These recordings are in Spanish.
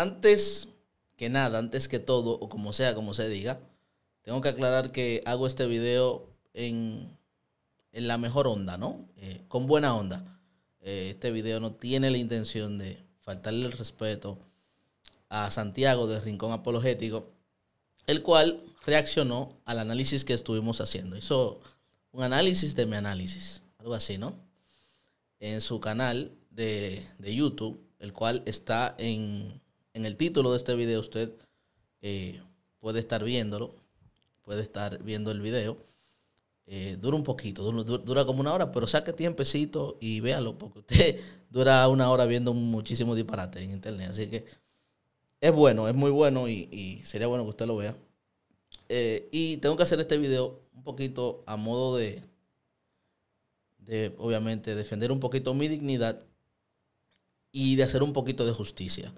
antes que nada, antes que todo, o como sea, como se diga, tengo que aclarar que hago este video en, la mejor onda, ¿no? Eh, con buena onda. Eh, este video no tiene la intención de faltarle el respeto a Santiago de Rincón Apologético, el cual reaccionó al análisis que estuvimos haciendo. Hizo un análisis de mi análisis, algo así, ¿no? En su canal de YouTube, el cual está en en el título de este video usted eh, puede estar viéndolo, puede estar viendo el video. Eh, dura un poquito, dura, como una hora, pero saque tiempecito y véalo, porque usted dura una hora viendo muchísimo disparate en internet. Así que es bueno, es muy bueno y, sería bueno que usted lo vea. Eh, y tengo que hacer este video un poquito a modo de, de, obviamente, defender un poquito mi dignidad y de hacer un poquito de justicia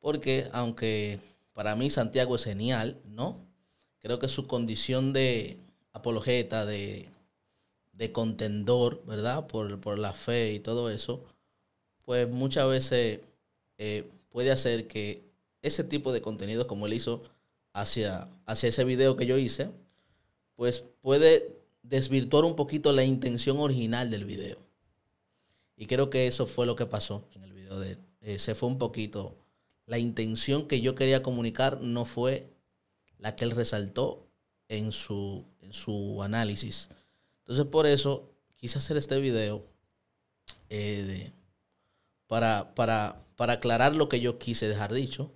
porque aunque para mí Santiago es genial, ¿no? Creo que su condición de apologeta, de, contendor, ¿verdad? Por, la fe y todo eso, pues muchas veces eh, puede hacer que ese tipo de contenido como él hizo hacia, hacia ese video que yo hice, pues puede desvirtuar un poquito la intención original del video. Y creo que eso fue lo que pasó en el video de él. Eh, se fue un poquito la intención que yo quería comunicar no fue la que él resaltó en su, en su análisis. Entonces por eso quise hacer este video eh, para, para, aclarar lo que yo quise dejar dicho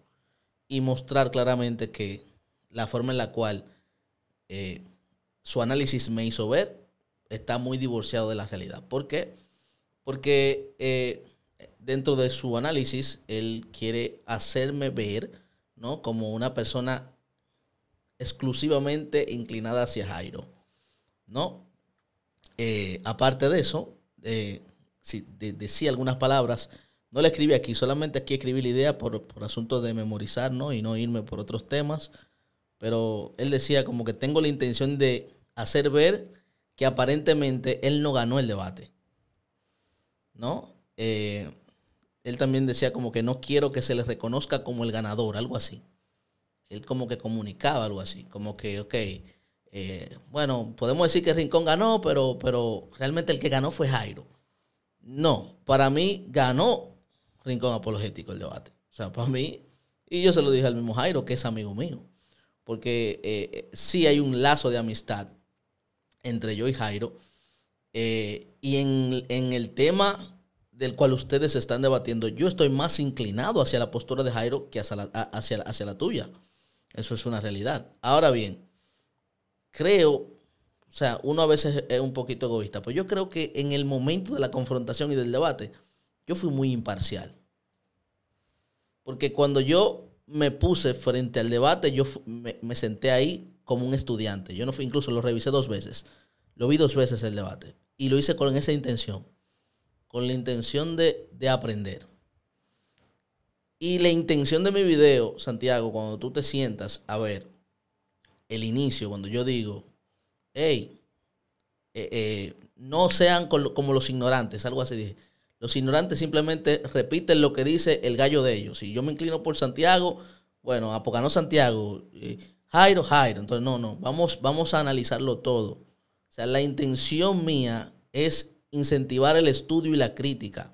y mostrar claramente que la forma en la cual eh, su análisis me hizo ver está muy divorciado de la realidad. ¿Por qué? Porque eh, dentro de su análisis, él quiere hacerme ver, ¿no? Como una persona exclusivamente inclinada hacia Jairo, ¿no? Eh, aparte de eso, eh, decía algunas palabras, no le escribí aquí, solamente aquí escribí la idea por, asunto de memorizar, ¿no? Y no irme por otros temas, pero él decía como que tengo la intención de hacer ver que aparentemente él no ganó el debate, ¿no? Eh, él también decía como que no quiero que se le reconozca como el ganador, algo así. Él como que comunicaba algo así, como que, ok, eh, bueno, podemos decir que Rincón ganó, pero, pero realmente el que ganó fue Jairo. No, para mí ganó Rincón Apologético el debate. O sea, para mí, y yo se lo dije al mismo Jairo, que es amigo mío, porque eh, eh, sí hay un lazo de amistad entre yo y Jairo. y en, en el tema del cual ustedes están debatiendo, yo estoy más inclinado hacia la postura de Jairo que hacia la, hacia, la tuya. Eso es una realidad. Ahora bien, creo, o sea, uno a veces es un poquito egoísta, pero yo creo que en el momento de la confrontación y del debate, yo fui muy imparcial. Porque cuando yo me puse frente al debate, yo me, me, senté ahí como un estudiante. Yo no fui, incluso lo revisé dos veces. Lo vi dos veces el debate. Y lo hice con esa intención con la intención de, aprender. Y la intención de mi video, Santiago, cuando tú te sientas a ver el inicio, cuando yo digo, hey, eh, eh, no sean como los ignorantes, algo así dije. Los ignorantes simplemente repiten lo que dice el gallo de ellos. Si yo me inclino por Santiago, bueno, Apocano ah, Santiago, eh, Jairo, Jairo. Entonces, no, no, vamos, vamos a analizarlo todo. O sea, la intención mía es incentivar el estudio y la crítica.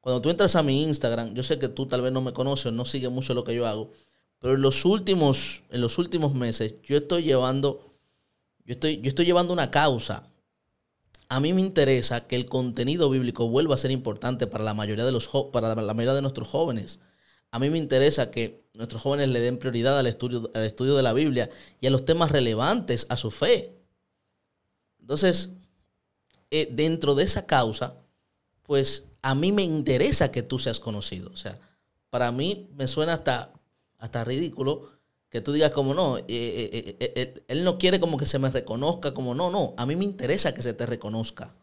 Cuando tú entras a mi Instagram, yo sé que tú tal vez no me conoces, no sigues mucho lo que yo hago, pero en los últimos, en los últimos meses yo estoy llevando, yo estoy, yo estoy llevando una causa. A mí me interesa que el contenido bíblico vuelva a ser importante para la mayoría de los para la mayoría de nuestros jóvenes. A mí me interesa que nuestros jóvenes le den prioridad al estudio, al estudio de la Biblia y a los temas relevantes a su fe. Entonces, eh, dentro de esa causa, pues a mí me interesa que tú seas conocido. O sea, para mí me suena hasta, hasta ridículo que tú digas como no, eh, eh, él no quiere como que se me reconozca, como no, no, a mí me interesa que se te reconozca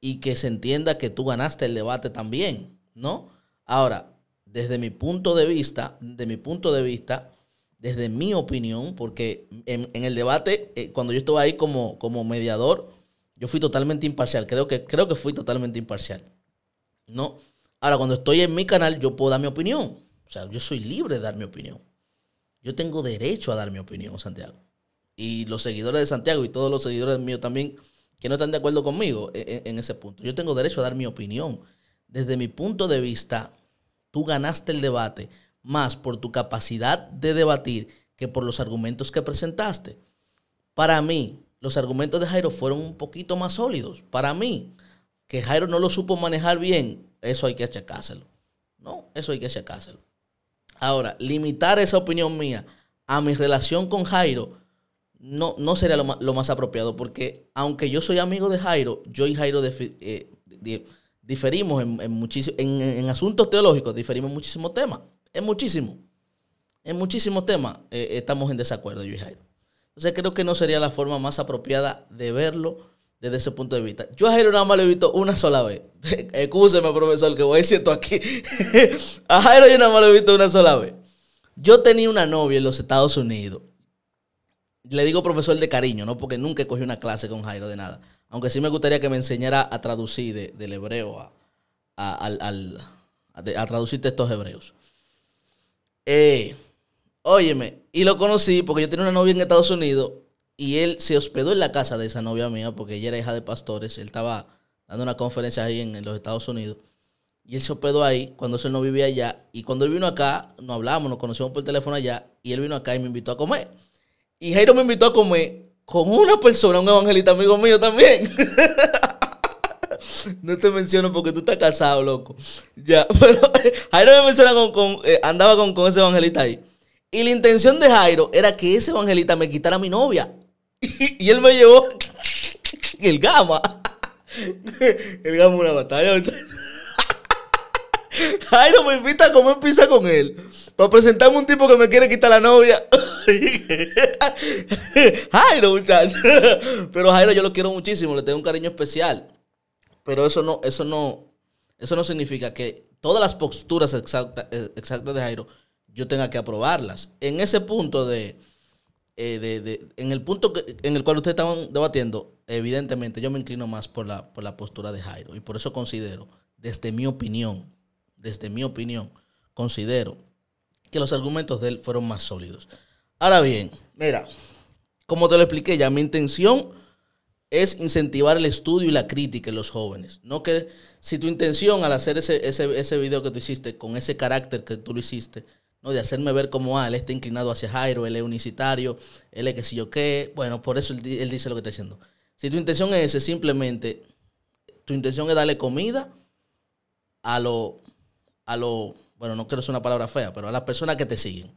y que se entienda que tú ganaste el debate también, ¿no? Ahora, desde mi punto de vista, de mi punto de vista, desde mi opinión, porque en, el debate, cuando yo estuve ahí como, como mediador, yo fui totalmente imparcial. Creo que, creo que fui totalmente imparcial. ¿No? Ahora, cuando estoy en mi canal, yo puedo dar mi opinión. O sea, yo soy libre de dar mi opinión. Yo tengo derecho a dar mi opinión, Santiago. Y los seguidores de Santiago y todos los seguidores míos también que no están de acuerdo conmigo en, e, en ese punto. Yo tengo derecho a dar mi opinión. Desde mi punto de vista, tú ganaste el debate más por tu capacidad de debatir que por los argumentos que presentaste. Para mí, los argumentos de Jairo fueron un poquito más sólidos. Para mí, que Jairo no lo supo manejar bien, eso hay que achacárselo. No, eso hay que achacárselo. Ahora, limitar esa opinión mía a mi relación con Jairo no, no sería lo, más apropiado, porque aunque yo soy amigo de Jairo, yo y Jairo eh, diferimos en, en, asuntos teológicos, diferimos en muchísimos temas, en muchísimos, en muchísimos temas eh, estamos en desacuerdo yo y Jairo. Entonces creo que no sería la forma más apropiada de verlo desde ese punto de vista. Yo a Jairo nada más lo he visto una sola vez. Excúseme, profesor, que voy esto aquí. a Jairo yo nada más lo he visto una sola vez. Yo tenía una novia en los Estados Unidos. Le digo profesor de cariño, ¿no? Porque nunca he cogido una clase con Jairo de nada. Aunque sí me gustaría que me enseñara a traducir del hebreo a, a, traducir textos hebreos. Eh, Óyeme, y lo conocí porque yo tenía una novia en Estados Unidos y él se hospedó en la casa de esa novia mía porque ella era hija de pastores. Él estaba dando una conferencia ahí en, los Estados Unidos. Y él se hospedó ahí cuando él no vivía allá. Y cuando él vino acá, nos hablábamos, nos conocimos por teléfono allá. Y él vino acá y me invitó a comer. Y Jairo me invitó a comer con una persona, un evangelista amigo mío también. no te menciono porque tú estás casado, loco. Ya, pero Jairo me menciona con, eh, andaba con ese evangelista ahí. Y la intención de Jairo era que ese evangelista me quitara mi novia. Y, él me llevó el gama. El gama una batalla. Jairo me invita a comer pizza con él. Para presentarme un tipo que me quiere quitar la novia. Jairo, muchachos. Pero Jairo yo lo quiero muchísimo, le tengo un cariño especial. Pero eso no, eso no, eso no significa que todas las posturas eh, exactas de Jairo yo tenga que aprobarlas. En ese punto de, eh, en el punto en el cual ustedes estaban debatiendo, evidentemente yo me inclino más por la, por la postura de Jairo y por eso considero, desde mi opinión, desde mi opinión, considero que los argumentos de él fueron más sólidos. Ahora bien, mira, como te lo expliqué ya, mi intención es incentivar el estudio y la crítica en los jóvenes. No que si tu intención al hacer ese, ese video que tú hiciste, con ese carácter que tú lo hiciste, ¿no? De hacerme ver como, ah, él está inclinado hacia Jairo, él es unicitario, él es que si yo qué. Bueno, por eso él, dice lo que está diciendo. Si tu intención es simplemente, tu intención es darle comida a lo, a lo, bueno, no quiero ser una palabra fea, pero a las personas que te siguen,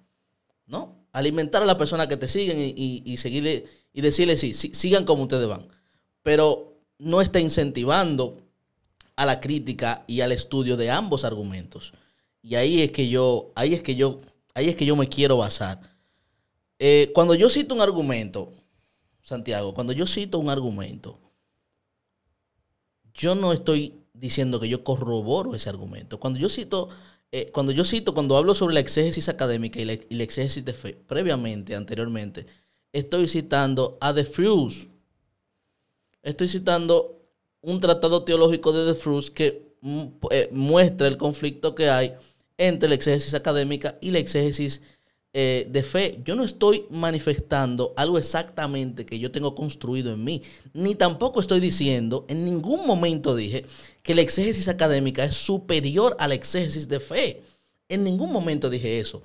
¿no? Alimentar a las personas que te siguen y, y, y seguirle, y decirle, sí, sí, sigan como ustedes van. Pero no está incentivando a la crítica y al estudio de ambos argumentos. Y ahí es que yo, ahí es que yo, ahí es que yo me quiero basar. Eh, cuando yo cito un argumento, Santiago, cuando yo cito un argumento, yo no estoy diciendo que yo corroboro ese argumento. Cuando yo cito, eh, cuando yo cito, cuando hablo sobre la exégesis académica y la, exégesis de fe, previamente, anteriormente, estoy citando a The Fruits Estoy citando un tratado teológico de The Fruits que mm, eh, muestra el conflicto que hay entre la exégesis académica y la exégesis eh, de fe. Yo no estoy manifestando algo exactamente que yo tengo construido en mí, ni tampoco estoy diciendo, en ningún momento dije, que la exégesis académica es superior a la exégesis de fe. En ningún momento dije eso.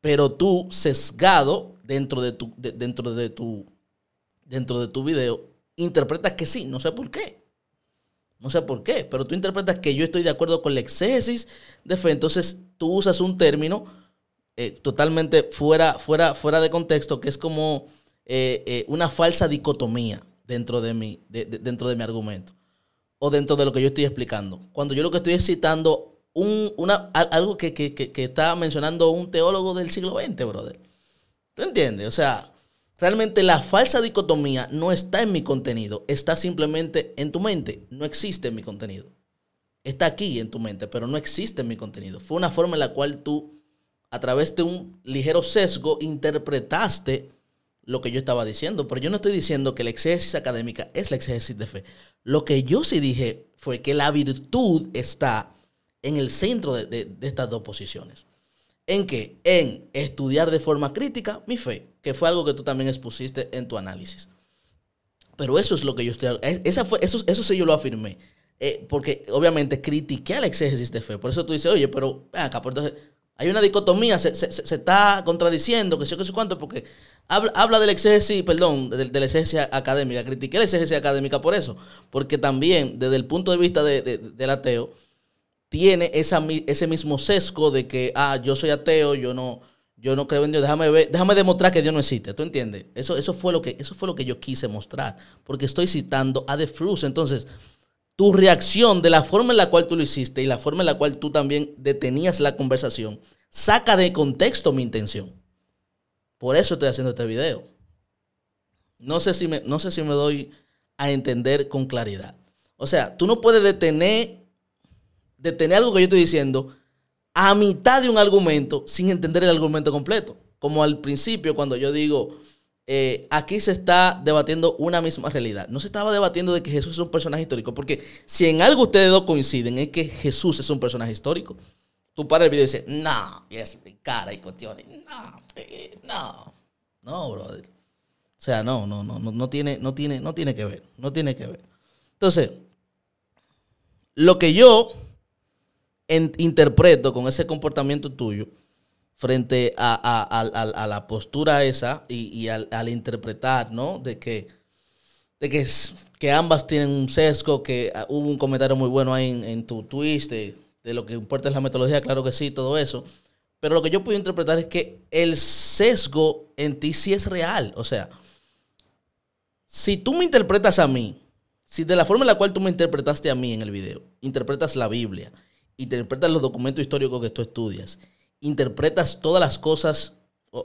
Pero tú, sesgado dentro de tu, dentro de tu, dentro de tu video, interpretas que sí, no sé por qué. No sé por qué, pero tú interpretas que yo estoy de acuerdo con la exégesis de fe. Entonces tú usas un término eh, totalmente fuera, fuera, fuera de contexto que es como eh, eh, una falsa dicotomía dentro de, mi, dentro de mi argumento o dentro de lo que yo estoy explicando. Cuando yo lo que estoy es citando un, una, algo que, que está mencionando un teólogo del siglo XX, brother. ¿Tú entiendes? O sea, Realmente la falsa dicotomía no está en mi contenido, está simplemente en tu mente. No existe en mi contenido. Está aquí en tu mente, pero no existe en mi contenido. Fue una forma en la cual tú, a través de un ligero sesgo, interpretaste lo que yo estaba diciendo. Pero yo no estoy diciendo que la exégesis académica es la exégesis de fe. Lo que yo sí dije fue que la virtud está en el centro de, de estas dos posiciones. ¿En qué? En estudiar de forma crítica mi fe, que fue algo que tú también expusiste en tu análisis. Pero eso es lo que yo estoy... Esa fue, eso, eso sí yo lo afirmé. Eh, porque obviamente critiqué al exégesis de fe. Por eso tú dices, oye, pero ven acá, por entonces hay una dicotomía, se, está contradiciendo, que sé que sé cuánto, porque habla, del exégesis, perdón, de la exégesis académica. Critiqué la exégesis académica por eso. Porque también, desde el punto de vista de, del ateo, tiene ese mismo sesgo de que, ah, yo soy ateo, yo no, yo no creo en Dios, déjame déjame demostrar que Dios no existe, ¿tú entiendes? Eso, eso, fue, lo que, eso fue lo que yo quise mostrar, porque estoy citando a The Fruits. Entonces, tu reacción de la forma en la cual tú lo hiciste y la forma en la cual tú también detenías la conversación, saca de contexto mi intención. Por eso estoy haciendo este video. No sé si me, no sé si me doy a entender con claridad. O sea, tú no puedes detener de tener algo que yo estoy diciendo a mitad de un argumento sin entender el argumento completo. Como al principio cuando yo digo, eh, aquí se está debatiendo una misma realidad. No se estaba debatiendo de que Jesús es un personaje histórico, porque si en algo ustedes dos coinciden es que Jesús es un personaje histórico. Tú paras el video y dices, no, es cara y cuestiones, no, no, no, brother. O sea, no, no, no, no tiene, no tiene, no tiene que ver, no tiene que ver. Entonces, lo que yo interpreto con ese comportamiento tuyo frente a, a, la postura esa y, al, interpretar, ¿no? De que, de que, que ambas tienen un sesgo, que ah, hubo un comentario muy bueno ahí en, tu twist de, de lo que importa es la metodología, claro que sí, todo eso. Pero lo que yo puedo interpretar es que el sesgo en ti sí es real. O sea, si tú me interpretas a mí, si de la forma en la cual tú me interpretaste a mí en el video, interpretas la Biblia interpretas los documentos históricos que tú estudias, interpretas todas las cosas,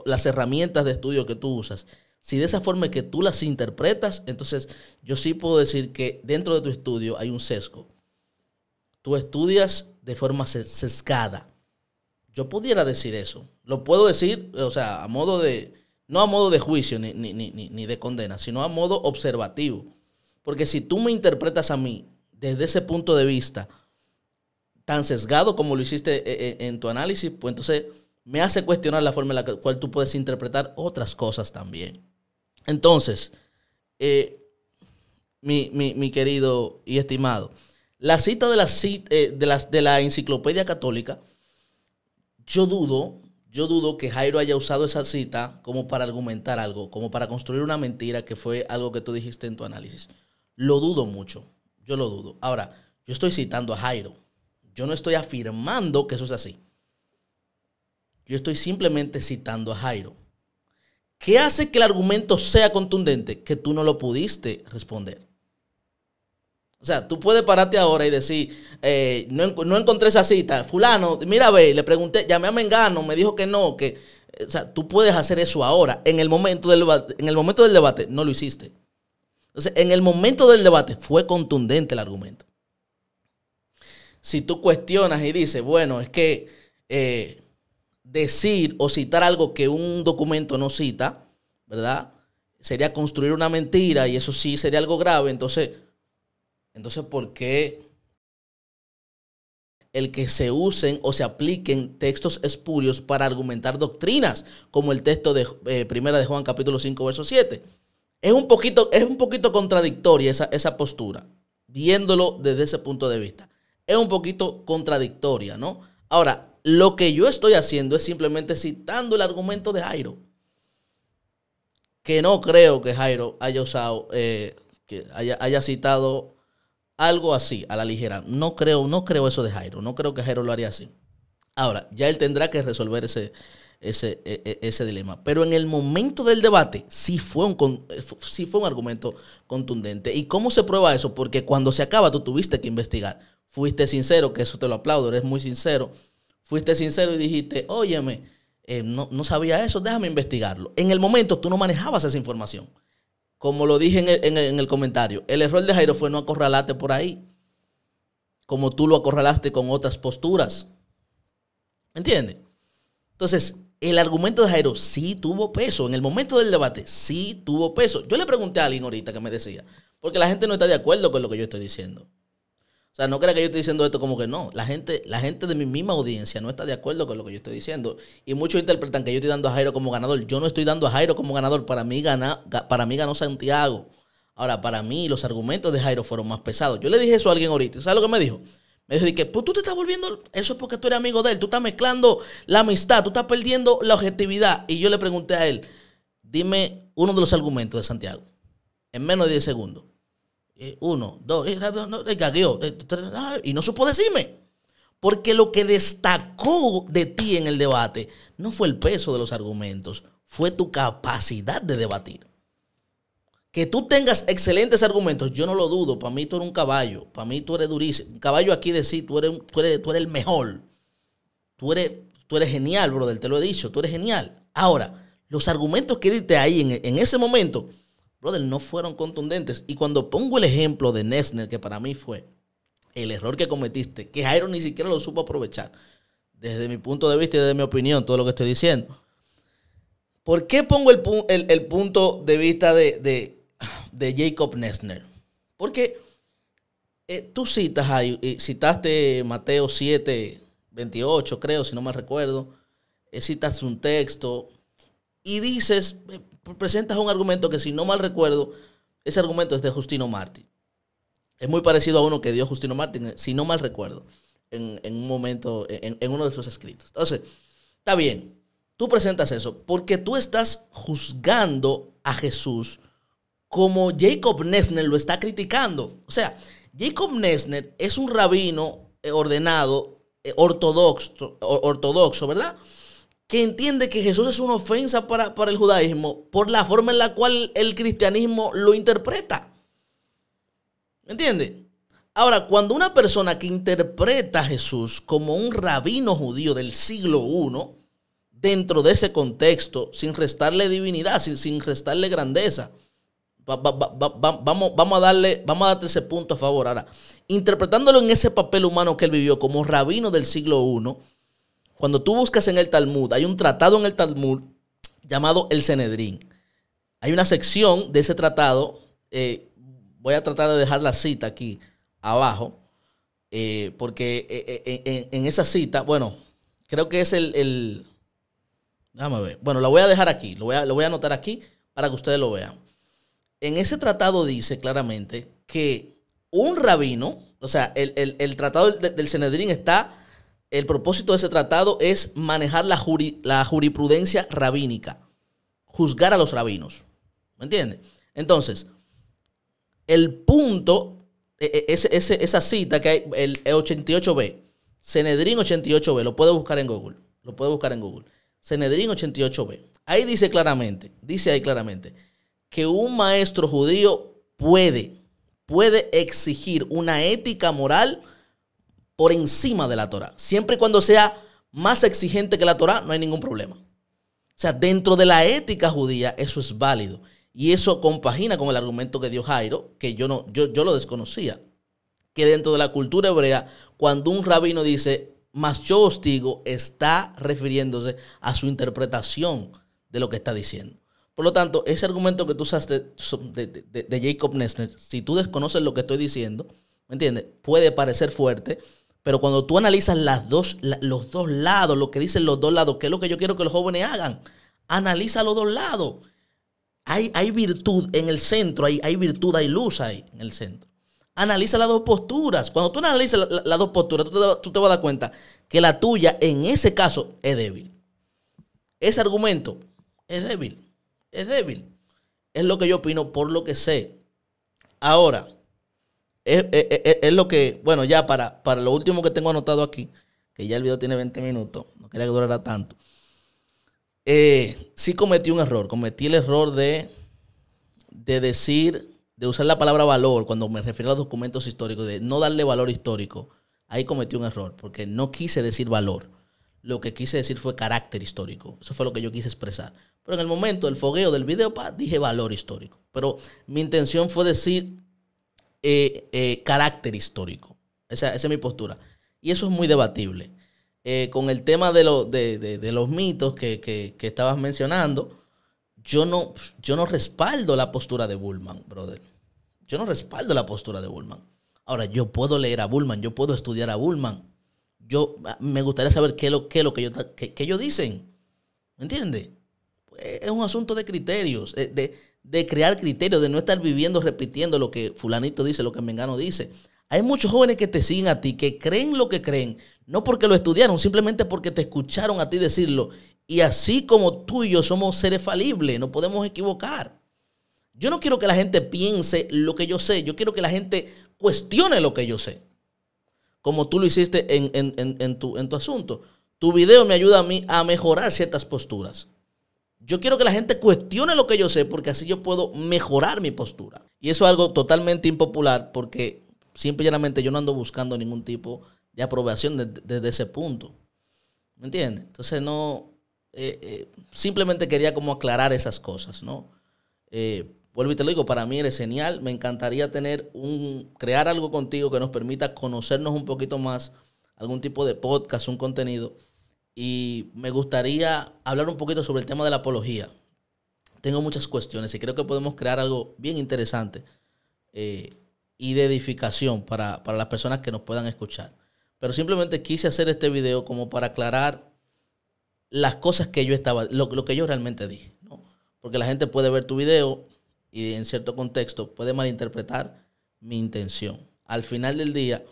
las herramientas de estudio que tú usas. Si de esa forma que tú las interpretas, entonces yo sí puedo decir que dentro de tu estudio hay un sesgo. Tú estudias de forma sesgada. Yo pudiera decir eso. Lo puedo decir, eh, o sea, a modo de, no a modo de juicio ni, ni, ni de condena, sino a modo observativo. Porque si tú me interpretas a mí desde ese punto de vista, tan sesgado como lo hiciste eh, eh, en tu análisis, pues entonces me hace cuestionar la forma en la cual tú puedes interpretar otras cosas también. Entonces, eh, mi, querido y estimado, la cita de la, de, de la Enciclopedia Católica, yo dudo, yo dudo que Jairo haya usado esa cita como para argumentar algo, como para construir una mentira que fue algo que tú dijiste en tu análisis. Lo dudo mucho, yo lo dudo. Ahora, yo estoy citando a Jairo yo no estoy afirmando que eso es así. Yo estoy simplemente citando a Jairo. ¿Qué hace que el argumento sea contundente? Que tú no lo pudiste responder. O sea, tú puedes pararte ahora y decir, eh, no, encontré esa cita. Fulano, mira, ve, le pregunté, llamé a Mengano, me dijo que no, que... Eh, o sea, tú puedes hacer eso ahora. En el momento del, en el momento del debate no lo hiciste. Entonces, en el momento del debate fue contundente el argumento si tú cuestionas y dices, bueno, es que eh, decir o citar algo que un documento no cita, ¿verdad? Sería construir una mentira y eso sí sería algo grave. Entonces, entonces ¿por qué el que se usen o se apliquen textos espurios para argumentar doctrinas, como el texto de eh, Primera de Juan capítulo 5, verso 7? Es un poquito, es un poquito contradictoria esa, esa postura, viéndolo desde ese punto de vista es un poquito contradictoria, ¿no? Ahora, lo que yo estoy haciendo es simplemente citando el argumento de Jairo. Que no creo que Jairo haya usado, eh, que haya, citado algo así a la ligera. No creo, no creo eso de Jairo. No creo que Jairo lo haría así. Ahora, ya él tendrá que resolver ese, ese, e, e, ese dilema. Pero en el momento del debate sí fue, un, eh, sí fue un argumento contundente. ¿Y cómo se prueba eso? Porque cuando se acaba tú tuviste que investigar fuiste sincero, que eso te lo aplaudo, eres muy sincero. Fuiste sincero y dijiste, óyeme, eh, no, no, sabía eso, déjame investigarlo. En el momento tú no manejabas esa información. Como lo dije en el, comentario, el error de Jairo fue no acorralarte por ahí, como tú lo acorralaste con otras posturas. ¿Entiendes? Entonces, el argumento de Jairo sí tuvo peso. En el momento del debate, sí tuvo peso. Yo le pregunté a alguien ahorita que me decía, porque la gente no está de acuerdo con lo que yo estoy diciendo sea, no crea que yo estoy diciendo esto como que no. La gente, la gente de mi misma audiencia no está de acuerdo con lo que yo estoy diciendo. Y muchos interpretan que yo estoy dando a Jairo como ganador. Yo no estoy dando a Jairo como ganador. Para mí, gana, para mí ganó Santiago. Ahora, para mí, los argumentos de Jairo fueron más pesados. Yo le dije eso a alguien ahorita. ¿Sabes lo que me dijo? Me dijo que pues, tú te estás volviendo. Eso es porque tú eres amigo de él. Tú estás mezclando la amistad. Tú estás perdiendo la objetividad. Y yo le pregunté a él: Dime uno de los argumentos de Santiago. En menos de 10 segundos. Eh, uno, dos, y no supo decirme. Porque lo que destacó de ti en el debate no fue el peso de los argumentos, fue tu capacidad de debatir. Que tú tengas excelentes argumentos, yo no lo dudo. Para mí tú eres un caballo. Para mí tú eres durísimo. Un caballo aquí decir, tú eres, tú, el mejor. Tú eres, tú eres genial, brother. Te lo he dicho. Tú eres genial. Ahora, los argumentos que diste ahí en, en ese momento brother, no fueron contundentes. Y cuando pongo el ejemplo de Nessner, que para mí fue el error que cometiste, que Jairo ni siquiera lo supo aprovechar, desde mi punto de vista y desde mi opinión, todo lo que estoy diciendo. ¿Por qué pongo el, el, punto de vista de, de, Jacob Nessner? Porque eh, tú citas, citaste Mateo 7, 28, creo, si no me recuerdo, eh, citas un texto y dices, eh, presentas un argumento que, si no mal recuerdo, ese argumento es de Justino Martí. Es muy parecido a uno que dio Justino Martín, si no mal recuerdo, en, un momento, en, uno de sus escritos. Entonces, está bien, tú presentas eso porque tú estás juzgando a Jesús como Jacob Nesner lo está criticando. O sea, Jacob Nesner es un rabino eh, ordenado, eh, ortodoxo ¿verdad? que entiende que Jesús es una ofensa para, el judaísmo por la forma en la cual el cristianismo lo interpreta. ¿Me entiendes? Ahora, cuando una persona que interpreta a Jesús como un rabino judío del siglo I, dentro de ese contexto, sin restarle divinidad, sin, restarle grandeza, vamos, vamos, a darle, vamos a ese punto a favor. Ahora, interpretándolo en ese papel humano que él vivió como rabino del siglo I, cuando tú buscas en el Talmud, hay un tratado en el Talmud llamado el Senedrín. Hay una sección de ese tratado, eh, voy a tratar de dejar la cita aquí abajo, eh, porque eh, en, esa cita, bueno, creo que es el, el Déjame ver. Bueno, la voy a dejar aquí, lo voy a, lo voy a anotar aquí para que ustedes lo vean. En ese tratado dice claramente que un rabino, o sea, el, tratado del, del Senedrín está el propósito de ese tratado es manejar la, jurisprudencia rabínica, juzgar a los rabinos. ¿Me entiendes? Entonces, el punto, e, e, esa cita que hay, el 88B, senedrin 88B, lo puede buscar en Google, lo puede buscar en Google. Cenedrín 88B. Ahí dice claramente, dice ahí claramente, que un maestro judío puede, puede exigir una ética moral por encima de la Torah. Siempre y cuando sea más exigente que la Torah, no hay ningún problema. O sea, dentro de la ética judía, eso es válido. Y eso compagina con el argumento que dio Jairo, que yo, no, yo, yo lo desconocía. Que dentro de la cultura hebrea, cuando un rabino dice, mas yo hostigo, está refiriéndose a su interpretación de lo que está diciendo. Por lo tanto, ese argumento que tú usaste de, de Jacob Nessner, si tú desconoces lo que estoy diciendo, ¿me entiendes? Puede parecer fuerte, pero cuando tú analizas las dos, los dos lados, lo que dicen los dos lados, que es lo que yo quiero que los jóvenes hagan, analiza los dos lados. Hay, hay virtud en el centro, hay, hay virtud, hay luz ahí en el centro. Analiza las dos posturas. Cuando tú analizas las dos posturas, tú te vas a dar cuenta que la tuya en ese caso es débil. Ese argumento es débil, es débil. Es lo que yo opino por lo que sé. Ahora, es, lo que, bueno, ya para, para lo último que tengo anotado aquí, que ya el video tiene 20 minutos, no quería que durara tanto. Eh, sí cometí un error, cometí el error de, de decir, de usar la palabra valor cuando me refiero a los documentos históricos, de no darle valor histórico. Ahí cometí un error, porque no quise decir valor. Lo que quise decir fue carácter histórico. Eso fue lo que yo quise expresar. Pero en el momento del fogueo del video, pa, dije valor histórico. Pero mi intención fue decir eh, eh, carácter histórico. Esa, es mi postura. Y eso es muy debatible. Eh, con el tema de, de, los mitos que, estabas mencionando, yo no, yo no respaldo la postura de Bullman, brother. Yo no respaldo la postura de Bullman. Ahora, yo puedo leer a Bullman, yo puedo estudiar a Bullman. Yo, ah, me gustaría saber qué es lo, qué lo que, yo, ellos dicen. ¿Me entiendes? Pues, es un asunto de criterios, de, de crear criterios, de no estar viviendo repitiendo lo que fulanito dice, lo que Mengano dice. Hay muchos jóvenes que te siguen a ti, que creen lo que creen, no porque lo estudiaron, simplemente porque te escucharon a ti decirlo. Y así como tú y yo somos seres falibles, no podemos equivocar. Yo no quiero que la gente piense lo que yo sé, yo quiero que la gente cuestione lo que yo sé. Como tú lo hiciste en, en, tu, tu asunto. Tu video me ayuda a mí a mejorar ciertas posturas. Yo quiero que la gente cuestione lo que yo sé porque así yo puedo mejorar mi postura. Y eso es algo totalmente impopular porque simplemente yo no ando buscando ningún tipo de aprobación desde, ese punto. ¿Me entiendes? Entonces no, eh, eh, simplemente quería como aclarar esas cosas, ¿no? Eh, vuelvo y te lo digo, para mí eres genial, me encantaría tener un, crear algo contigo que nos permita conocernos un poquito más, algún tipo de podcast, un contenido y me gustaría hablar un poquito sobre el tema de la apología. Tengo muchas cuestiones y creo que podemos crear algo bien interesante eh, y de edificación para, las personas que nos puedan escuchar. Pero simplemente quise hacer este video como para aclarar las cosas que yo estaba, lo, que yo realmente dije. Porque la gente puede ver tu video y en cierto contexto puede malinterpretar mi intención. Al final del día,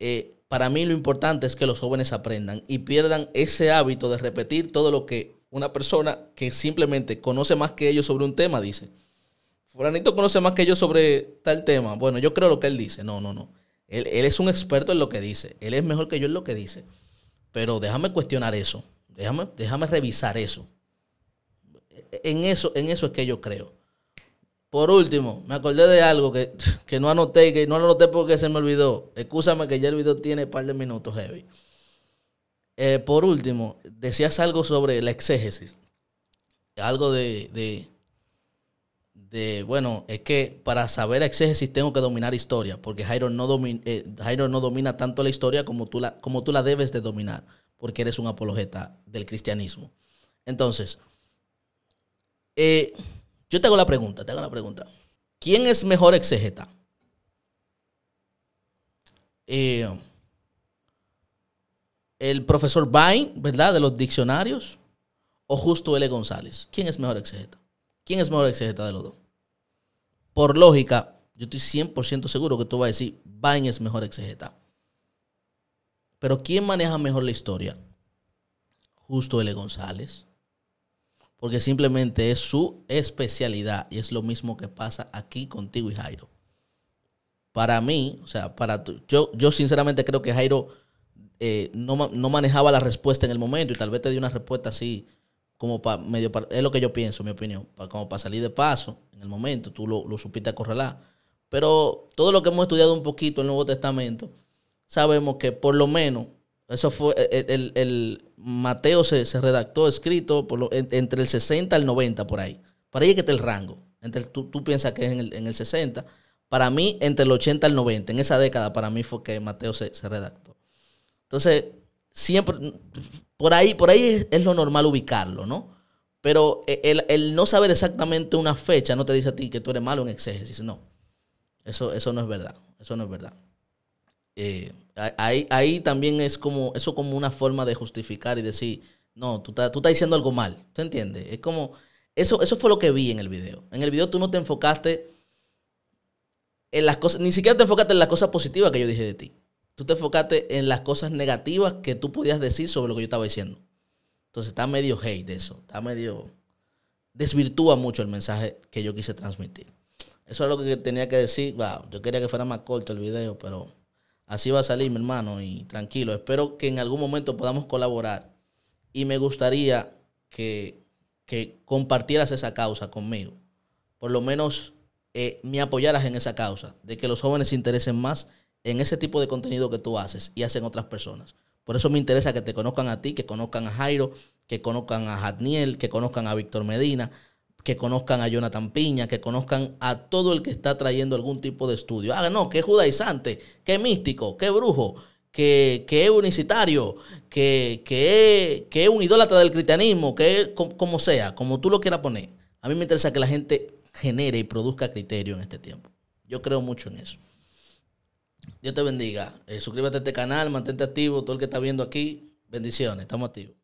eh, para mí lo importante es que los jóvenes aprendan y pierdan ese hábito de repetir todo lo que una persona que simplemente conoce más que ellos sobre un tema dice. Fulanito conoce más que yo sobre tal tema. Bueno, yo creo lo que él dice. No, no, no. Él, es un experto en lo que dice. Él es mejor que yo en lo que dice. Pero déjame cuestionar eso. Déjame, déjame revisar eso. E, en eso, en eso es que yo creo. Por último, me acordé de algo que, que no anoté, que no lo anoté porque se me olvidó. Excúsame que ya el video tiene un par de minutos heavy. Eh, por último, decías algo sobre la exégesis. Algo de, de, bueno, es que para saber exégesis tengo que dominar historia, porque Jairo no, domina, eh, Jairo no domina tanto la historia como tú la, como tú la debes de dominar, porque eres un apologeta del cristianismo. Entonces, eh, yo te hago la pregunta, te hago la pregunta. ¿Quién es mejor exegeta? Eh, el profesor Bain, ¿verdad? De los diccionarios. O justo L. González. ¿Quién es mejor exegeta? ¿Quién es mejor exegeta de los dos? Por lógica, yo estoy 100% seguro que tú vas a decir, Bain es mejor exegeta. Pero ¿quién maneja mejor la historia? Justo L. González porque simplemente es su especialidad y es lo mismo que pasa aquí contigo y Jairo. Para mí, o sea, para yo, yo sinceramente creo que Jairo eh, no, manejaba la respuesta en el momento y tal vez te dio una respuesta así, como para medio, es lo que yo pienso, mi opinión, como para salir de paso en el momento, tú lo, lo supiste acorralar. Pero todo lo que hemos estudiado un poquito el Nuevo Testamento, sabemos que por lo menos eso fue, eh, eh, el, el, Mateo se, redactó escrito por entre el 60 al 90 por ahí. Para ahí es que está el rango. Entre tú, tú, piensas que es en el, 60. Para mí, entre el 80 al 90. En esa década, para mí fue que Mateo se, redactó. Entonces, siempre, por ahí, por ahí es, lo normal ubicarlo, ¿no? Pero eh, el, el, no saber exactamente una fecha no te dice a ti que tú eres malo en exégesis, no. Eso, eso no es verdad, eso no es verdad. Eh, ahí, también es como, eso como una forma de justificar y decir, no, tú, estás, diciendo algo mal, ¿te entiendes? Es como, eso, eso fue lo que vi en el video. En el video tú no te enfocaste en las cosas, ni siquiera te enfocaste en las cosas positivas que yo dije de ti. Tú te enfocaste en las cosas negativas que tú podías decir sobre lo que yo estaba diciendo. Entonces está medio hate eso, está medio... Desvirtúa mucho el mensaje que yo quise transmitir. Eso es lo que tenía que decir. Wow, yo quería que fuera más corto el video, pero Así va a salir, mi hermano, y tranquilo. Espero que en algún momento podamos colaborar. Y me gustaría que, que compartieras esa causa conmigo. Por lo menos eh, me apoyaras en esa causa, de que los jóvenes se interesen más en ese tipo de contenido que tú haces y hacen otras personas. Por eso me interesa que te conozcan a ti, que conozcan a Jairo, que conozcan a Jadniel, que conozcan a Víctor Medina, que conozcan a Jonathan Piña, que conozcan a todo el que está trayendo algún tipo de estudio. Ah, no, que judaizante, que místico, que brujo, que, es unicitario, que, es un idólatra del cristianismo, que es como sea, como tú lo quieras poner. A mí me interesa que la gente genere y produzca criterio en este tiempo. Yo creo mucho en eso. Dios te bendiga. Eh, suscríbete a este canal, mantente activo, todo el que está viendo aquí. Bendiciones, estamos activos.